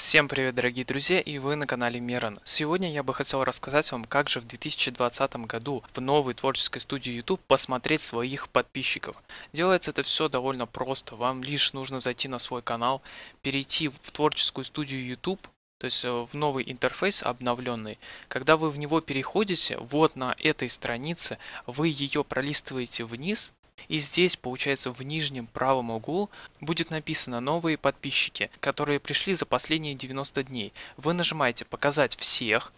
Всем привет, дорогие друзья, и вы на канале Мирон. Сегодня я бы хотел рассказать вам, как же в 2020 году в новой творческой студии YouTube посмотреть своих подписчиков. Делается это все довольно просто. Вам лишь нужно зайти на свой канал, перейти в творческую студию YouTube, то есть э, в новый интерфейс обновленный. Когда вы в него переходите, вот на этой странице вы ее пролистываете вниз и здесь, получается, в нижнем правом углу будет написано «Новые подписчики», которые пришли за последние 90 дней. Вы нажимаете «Показать всех».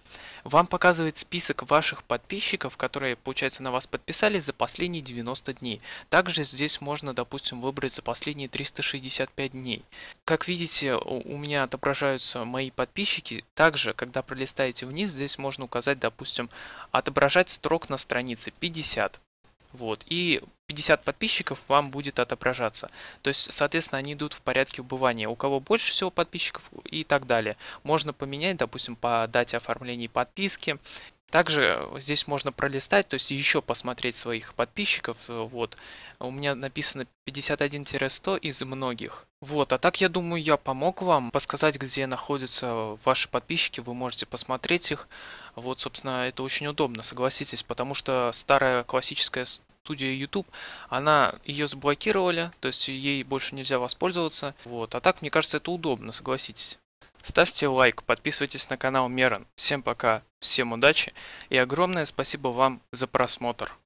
Вам показывает список ваших подписчиков, которые, получается, на вас подписались за последние 90 дней. Также здесь можно, допустим, выбрать за последние 365 дней. Как видите, у меня отображаются мои подписчики. Также, когда пролистаете вниз, здесь можно указать, допустим, отображать строк на странице 50. Вот. И 50 подписчиков вам будет отображаться. То есть, соответственно, они идут в порядке убывания. У кого больше всего подписчиков и так далее. Можно поменять, допустим, по дате оформления подписки также здесь можно пролистать, то есть еще посмотреть своих подписчиков. Э, вот, у меня написано 51-100 из многих. Вот, а так я думаю, я помог вам подсказать, где находятся ваши подписчики, вы можете посмотреть их. Вот, собственно, это очень удобно, согласитесь, потому что старая классическая студия YouTube, она ее заблокировали, то есть ей больше нельзя воспользоваться. Вот, а так, мне кажется, это удобно, согласитесь. Ставьте лайк, подписывайтесь на канал Мерон. Всем пока, всем удачи и огромное спасибо вам за просмотр.